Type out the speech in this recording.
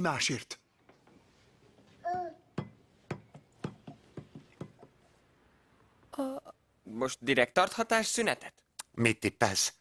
másért. Most direkt tarthatás szünetet? Mit tippelsz?